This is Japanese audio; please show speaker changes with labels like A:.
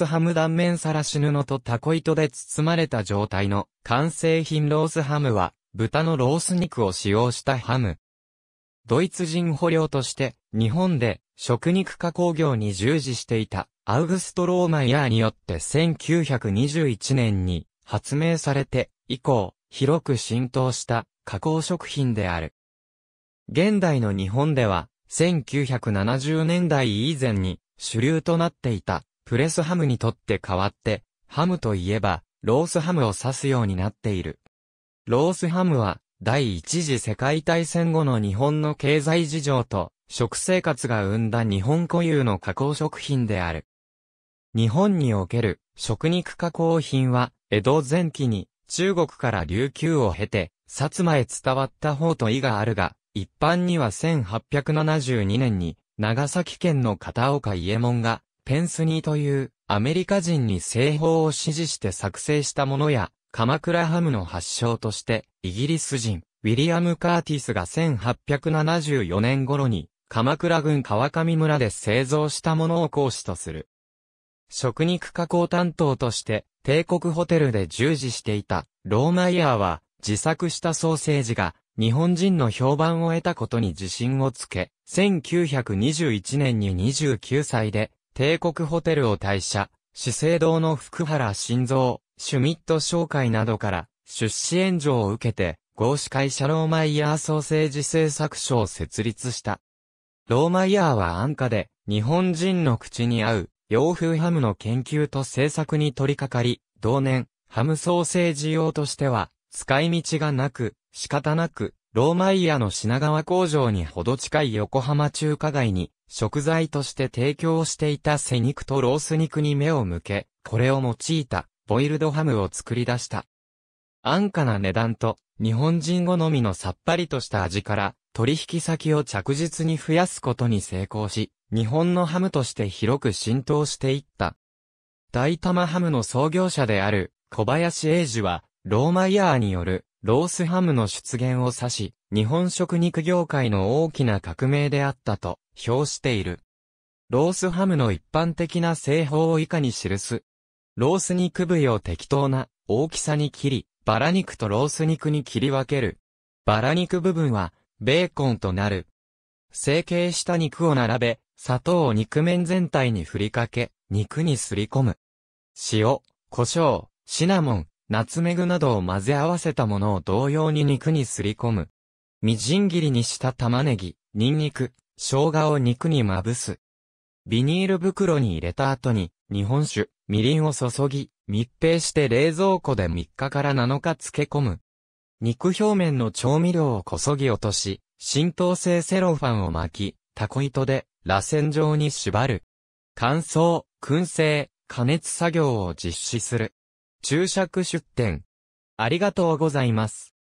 A: ツハム断面サラシ布とタコ糸で包まれた状態の完成品ロースハムは、豚のロース肉を使用したハム。ドイツ人捕虜として、日本で食肉加工業に従事していたアウグストローマイヤーによって1921年に発明されて以降広く浸透した加工食品である。現代の日本では1970年代以前に主流となっていたプレスハムにとって変わって、ハムといえば、ロースハムを指すようになっている。ロースハムは、第一次世界大戦後の日本の経済事情と、食生活が生んだ日本固有の加工食品である。日本における食肉加工品は、江戸前期に中国から琉球を経て、薩摩へ伝わった方と意があるが、一般には1872年に長崎県の片岡伊右衛門がペンスニーというアメリカ人に製法を支持して作成したものや、鎌倉ハムの発祥として、イギリス人、ウィリアム・カーティスが1874年頃に、鎌倉郡川上村で製造したものを講師とする。食肉加工担当として、帝国ホテルで従事していた、ローマイヤーは、自作したソーセージが、日本人の評判を得たことに自信をつけ、1921年に29歳で、帝国ホテルを退社、資生堂の福原晋三、シュミット商会などから出資援助を受けて、合資会社ローマイヤーソーセージ製作所を設立した。ローマイヤーは安価で、日本人の口に合う、洋風ハムの研究と製作に取り掛かり、同年、ハムソーセージ用としては、使い道がなく、仕方なく、ローマイヤーの品川工場にほど近い横浜中華街に食材として提供していた背肉とロース肉に目を向け、これを用いたボイルドハムを作り出した。安価な値段と日本人好みのさっぱりとした味から取引先を着実に増やすことに成功し、日本のハムとして広く浸透していった。大玉ハムの創業者である小林英二は、ローマイヤーによるロースハムの出現を指し、日本食肉業界の大きな革命であったと表している。ロースハムの一般的な製法を以下に記す。ロース肉部位を適当な大きさに切り、バラ肉とロース肉に切り分ける。バラ肉部分は、ベーコンとなる。成形した肉を並べ、砂糖を肉面全体に振りかけ、肉にすり込む。塩、胡椒、シナモン、ナツメグなどを混ぜ合わせたものを同様に肉にすり込む。みじん切りにした玉ねぎ、ニンニク、生姜を肉にまぶす。ビニール袋に入れた後に、日本酒、みりんを注ぎ、密閉して冷蔵庫で3日から7日漬け込む。肉表面の調味料をこそぎ落とし、浸透性セロファンを巻き、タコ糸で、螺旋状に縛る。乾燥、燻製、加熱作業を実施する。注釈出店。ありがとうございます。